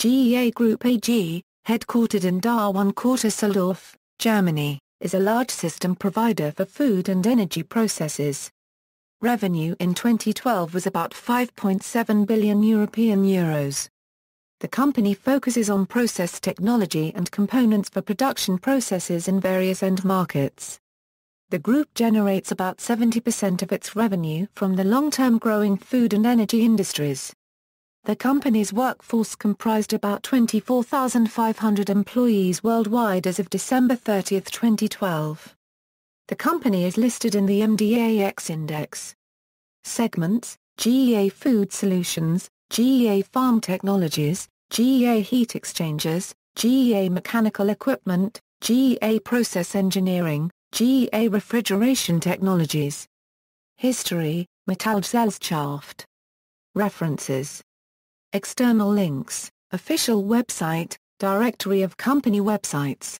GEA Group AG, headquartered in Darwin-Quarter-Seldorf, Germany, is a large system provider for food and energy processes. Revenue in 2012 was about 5.7 billion European euros. The company focuses on process technology and components for production processes in various end markets. The group generates about 70% of its revenue from the long-term growing food and energy industries. The company's workforce comprised about 24,500 employees worldwide as of December 30, 2012. The company is listed in the MDAX index. Segments, GEA Food Solutions, GEA Farm Technologies, GEA Heat Exchangers, GEA Mechanical Equipment, GEA Process Engineering, GEA Refrigeration Technologies. History, Metallgesellschaft. References External links, official website, directory of company websites